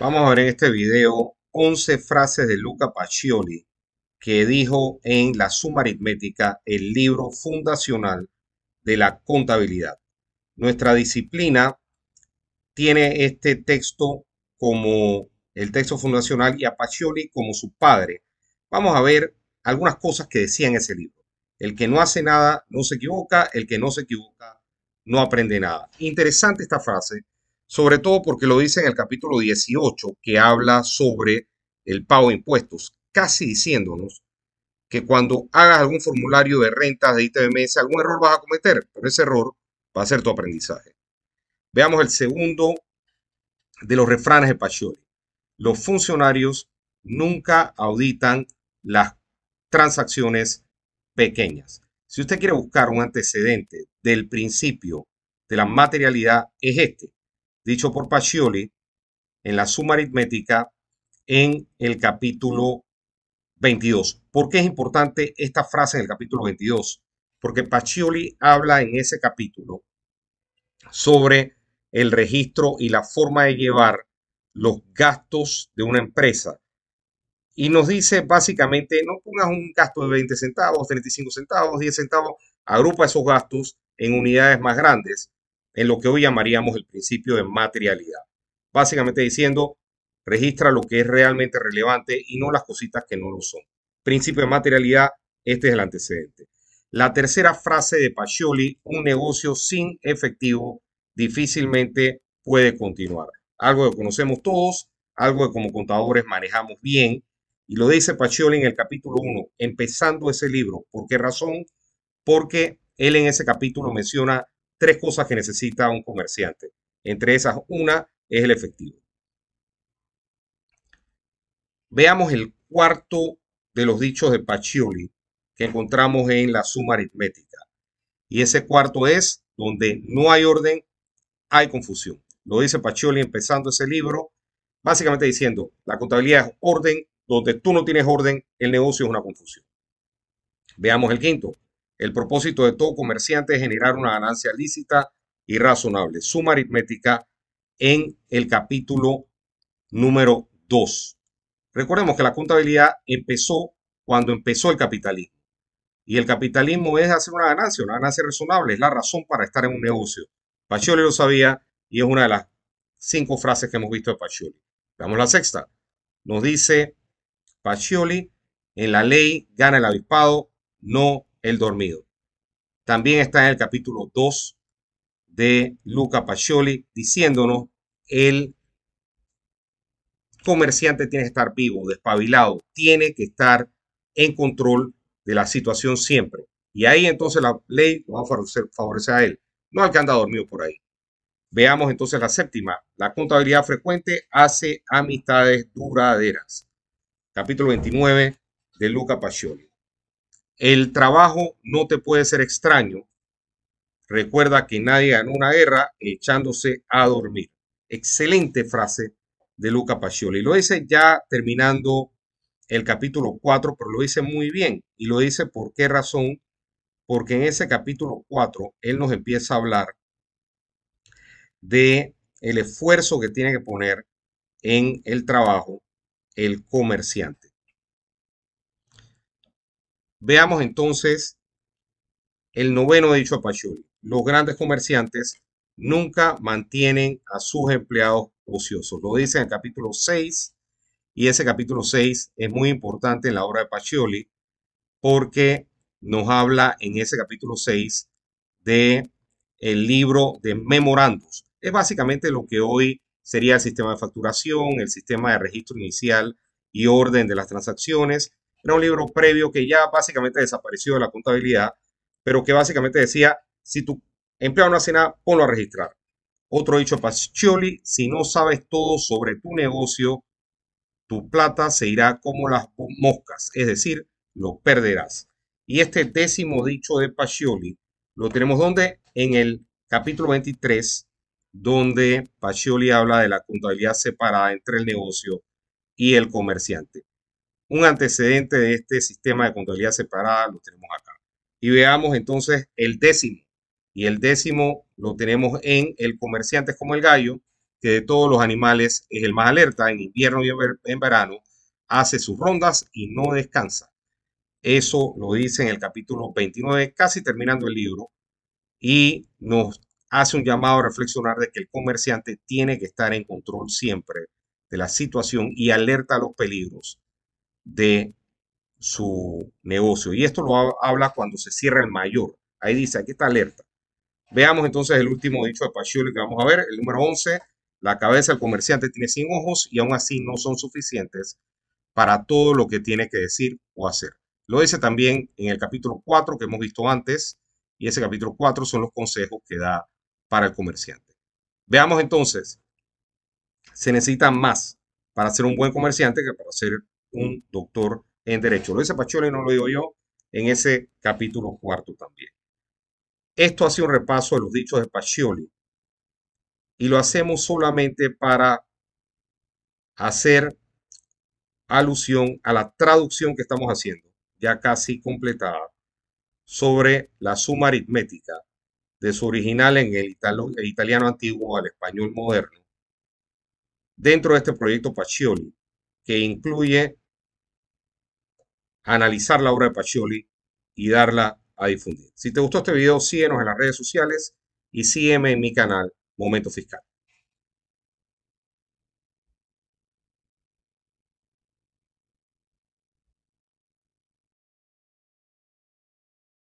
Vamos a ver en este video 11 frases de Luca Pacioli que dijo en La Suma Aritmética, el libro fundacional de la contabilidad. Nuestra disciplina tiene este texto como el texto fundacional y a Pacioli como su padre. Vamos a ver algunas cosas que decía en ese libro. El que no hace nada no se equivoca, el que no se equivoca no aprende nada. Interesante esta frase sobre todo porque lo dice en el capítulo 18, que habla sobre el pago de impuestos, casi diciéndonos que cuando hagas algún formulario de rentas de ITBMS, algún error vas a cometer, pero ese error va a ser tu aprendizaje. Veamos el segundo de los refranes de Pacioli. Los funcionarios nunca auditan las transacciones pequeñas. Si usted quiere buscar un antecedente del principio de la materialidad, es este dicho por Pacioli en la suma aritmética en el capítulo 22. ¿Por qué es importante esta frase en el capítulo 22? Porque Pacioli habla en ese capítulo sobre el registro y la forma de llevar los gastos de una empresa. Y nos dice básicamente, no pongas un gasto de 20 centavos, 35 centavos, 10 centavos, agrupa esos gastos en unidades más grandes en lo que hoy llamaríamos el principio de materialidad. Básicamente diciendo, registra lo que es realmente relevante y no las cositas que no lo son. Principio de materialidad, este es el antecedente. La tercera frase de Pacioli, un negocio sin efectivo difícilmente puede continuar. Algo que conocemos todos, algo que como contadores manejamos bien. Y lo dice Pacioli en el capítulo 1, empezando ese libro. ¿Por qué razón? Porque él en ese capítulo menciona tres cosas que necesita un comerciante. Entre esas, una es el efectivo. Veamos el cuarto de los dichos de Pacioli que encontramos en la suma aritmética. Y ese cuarto es donde no hay orden, hay confusión. Lo dice Pacioli empezando ese libro, básicamente diciendo, la contabilidad es orden, donde tú no tienes orden, el negocio es una confusión. Veamos el quinto, el propósito de todo comerciante es generar una ganancia lícita y razonable. Suma aritmética en el capítulo número 2. Recordemos que la contabilidad empezó cuando empezó el capitalismo. Y el capitalismo es hacer una ganancia, una ganancia razonable, es la razón para estar en un negocio. Pacioli lo sabía y es una de las cinco frases que hemos visto de Pacioli. Veamos la sexta. Nos dice Pacioli, en la ley gana el avispado, no el dormido. También está en el capítulo 2 de Luca Pacioli diciéndonos el comerciante tiene que estar vivo, despabilado, tiene que estar en control de la situación siempre. Y ahí entonces la ley va a favorecer a él, no al que anda dormido por ahí. Veamos entonces la séptima. La contabilidad frecuente hace amistades duraderas. Capítulo 29 de Luca Pacioli. El trabajo no te puede ser extraño. Recuerda que nadie ganó una guerra echándose a dormir. Excelente frase de Luca Pacioli. Lo dice ya terminando el capítulo 4, pero lo dice muy bien. Y lo dice por qué razón. Porque en ese capítulo 4 él nos empieza a hablar de el esfuerzo que tiene que poner en el trabajo el comerciante. Veamos entonces el noveno dicho Pacioli. Los grandes comerciantes nunca mantienen a sus empleados ociosos. Lo dice en el capítulo 6 y ese capítulo 6 es muy importante en la obra de Pacioli porque nos habla en ese capítulo 6 de el libro de memorandos. Es básicamente lo que hoy sería el sistema de facturación, el sistema de registro inicial y orden de las transacciones era un libro previo que ya básicamente desapareció de la contabilidad, pero que básicamente decía, si tu empleado no hace nada, ponlo a registrar. Otro dicho Pacioli, si no sabes todo sobre tu negocio, tu plata se irá como las moscas, es decir, lo perderás. Y este décimo dicho de Pacioli lo tenemos donde? En el capítulo 23, donde Pacioli habla de la contabilidad separada entre el negocio y el comerciante. Un antecedente de este sistema de contabilidad separada lo tenemos acá. Y veamos entonces el décimo. Y el décimo lo tenemos en el comerciante como el gallo, que de todos los animales es el más alerta en invierno y en verano, hace sus rondas y no descansa. Eso lo dice en el capítulo 29, casi terminando el libro, y nos hace un llamado a reflexionar de que el comerciante tiene que estar en control siempre de la situación y alerta a los peligros de su negocio. Y esto lo habla cuando se cierra el mayor. Ahí dice, aquí está alerta. Veamos entonces el último dicho de Pacioli que vamos a ver, el número 11. La cabeza del comerciante tiene 100 ojos y aún así no son suficientes para todo lo que tiene que decir o hacer. Lo dice también en el capítulo 4 que hemos visto antes, y ese capítulo 4 son los consejos que da para el comerciante. Veamos entonces, se necesita más para ser un buen comerciante que para ser un doctor en Derecho. Lo dice Pacioli, no lo digo yo en ese capítulo cuarto también. Esto hace un repaso de los dichos de Pacioli y lo hacemos solamente para hacer alusión a la traducción que estamos haciendo, ya casi completada, sobre la suma aritmética de su original en el, el italiano antiguo al español moderno, dentro de este proyecto Pacioli, que incluye analizar la obra de Pacioli y darla a difundir. Si te gustó este video, síguenos en las redes sociales y sígueme en mi canal Momento Fiscal.